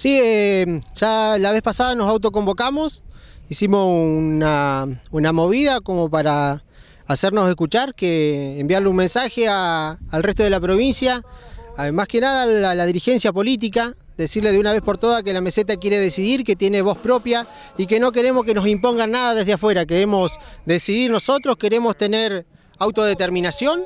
Sí, eh, ya la vez pasada nos autoconvocamos, hicimos una, movida como para hacernos escuchar, que enviarle un mensaje al resto de la provincia, más que nada la, a la, dirigencia política, decirle de una vez por todas que la meseta quiere decidir, que tiene voz propia y que no queremos que nos impongan nada desde afuera, queremos decidir nosotros, queremos tener autodeterminación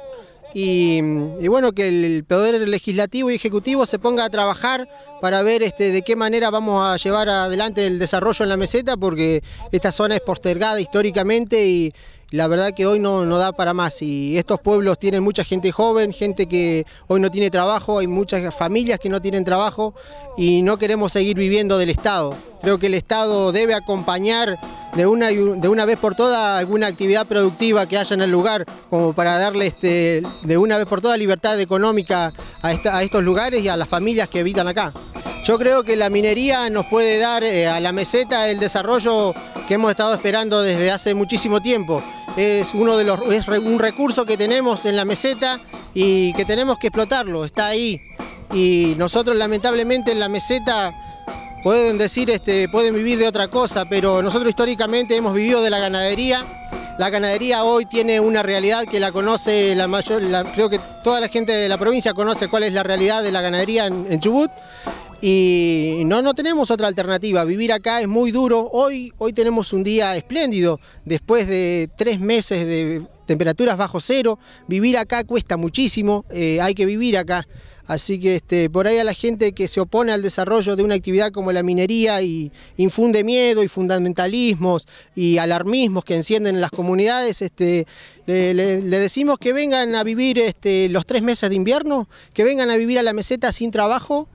y, bueno, que el Poder Legislativo y Ejecutivo se ponga a trabajar para ver este, de qué manera vamos a llevar adelante el desarrollo en la meseta, porque esta zona es postergada históricamente y la verdad que hoy no, no da para más. Y estos pueblos tienen mucha gente joven, gente que hoy no tiene trabajo, hay muchas familias que no tienen trabajo y no queremos seguir viviendo del Estado. Creo que el Estado debe acompañar de una, de una vez por todas alguna actividad productiva que haya en el lugar, como para darle este, de una vez por todas libertad económica a, estos lugares y a las familias que habitan acá. Yo creo que la minería nos puede dar eh, a la meseta el desarrollo que hemos estado esperando desde hace muchísimo tiempo. Es, uno de los, es un recurso que tenemos en la meseta y que tenemos que explotarlo, está ahí. Y nosotros lamentablemente en la meseta pueden decir, este, pueden vivir de otra cosa, pero nosotros históricamente hemos vivido de la ganadería. La ganadería hoy tiene una realidad que la conoce la mayor, la, creo que toda la gente de la provincia conoce cuál es la realidad de la ganadería en, Chubut y no, no tenemos otra alternativa. Vivir acá es muy duro. Hoy, hoy tenemos un día espléndido. Después de tres meses de temperaturas bajo cero, vivir acá cuesta muchísimo. Eh, hay que vivir acá. Así que este, por ahí a la gente que se opone al desarrollo de una actividad como la minería y infunde miedo y fundamentalismos y alarmismos que encienden en las comunidades, este, le, decimos que vengan a vivir este, los tres meses de invierno, que vengan a vivir a la meseta sin trabajo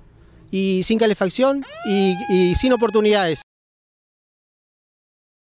y sin calefacción y sin oportunidades.